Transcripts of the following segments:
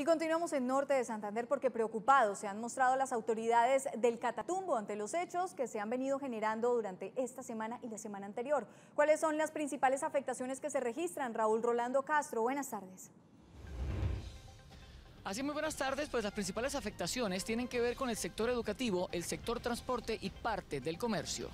Y continuamos en Norte de Santander porque preocupados se han mostrado las autoridades del Catatumbo ante los hechos que se han venido generando durante esta semana y la semana anterior. ¿Cuáles son las principales afectaciones que se registran? Raúl Rolando Castro, buenas tardes. Así muy buenas tardes, pues las principales afectaciones tienen que ver con el sector educativo, el sector transporte y parte del comercio.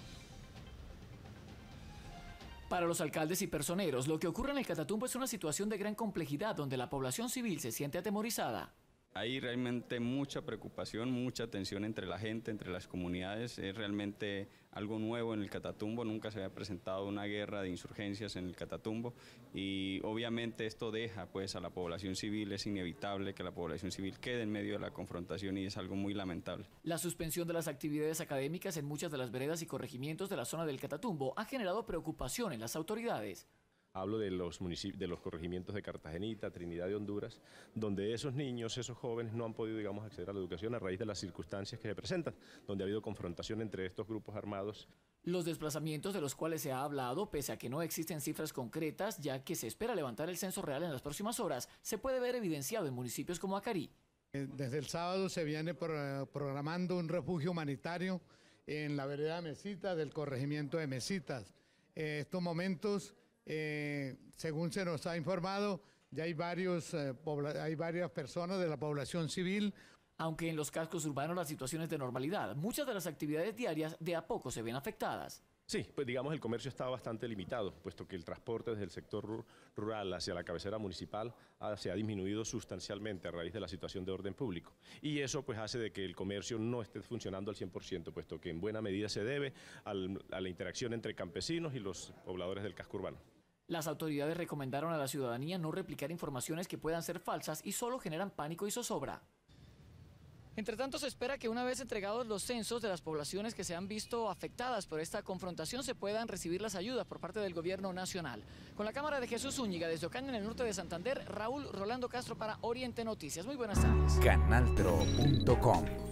Para los alcaldes y personeros, lo que ocurre en el Catatumbo es una situación de gran complejidad donde la población civil se siente atemorizada hay realmente mucha preocupación, mucha tensión entre la gente, entre las comunidades. Es realmente algo nuevo en el Catatumbo. Nunca se había presentado una guerra de insurgencias en el Catatumbo y obviamente esto deja pues a la población civil. Es inevitable que la población civil quede en medio de la confrontación y es algo muy lamentable. La suspensión de las actividades académicas en muchas de las veredas y corregimientos de la zona del Catatumbo ha generado preocupación en las autoridades. Hablo de los, de los corregimientos de Cartagenita, Trinidad y Honduras, donde esos niños, esos jóvenes no han podido, digamos, acceder a la educación a raíz de las circunstancias que se presentan, donde ha habido confrontación entre estos grupos armados. Los desplazamientos de los cuales se ha hablado, pese a que no existen cifras concretas, ya que se espera levantar el censo real en las próximas horas, se puede ver evidenciado en municipios como Acari. Eh, desde el sábado se viene programando un refugio humanitario en la vereda Mesitas del corregimiento de Mesitas. En eh, estos momentos eh, según se nos ha informado, ya hay, varios, eh, hay varias personas de la población civil. Aunque en los cascos urbanos la situación es de normalidad, muchas de las actividades diarias de a poco se ven afectadas. Sí, pues digamos el comercio está bastante limitado, puesto que el transporte desde el sector rural hacia la cabecera municipal ah, se ha disminuido sustancialmente a raíz de la situación de orden público. Y eso pues hace de que el comercio no esté funcionando al 100%, puesto que en buena medida se debe a la interacción entre campesinos y los pobladores del casco urbano. Las autoridades recomendaron a la ciudadanía no replicar informaciones que puedan ser falsas y solo generan pánico y zozobra. Entre tanto, se espera que una vez entregados los censos de las poblaciones que se han visto afectadas por esta confrontación, se puedan recibir las ayudas por parte del gobierno nacional. Con la cámara de Jesús Úñiga desde Ocaña, en el norte de Santander, Raúl Rolando Castro para Oriente Noticias. Muy buenas tardes. Canaltro.com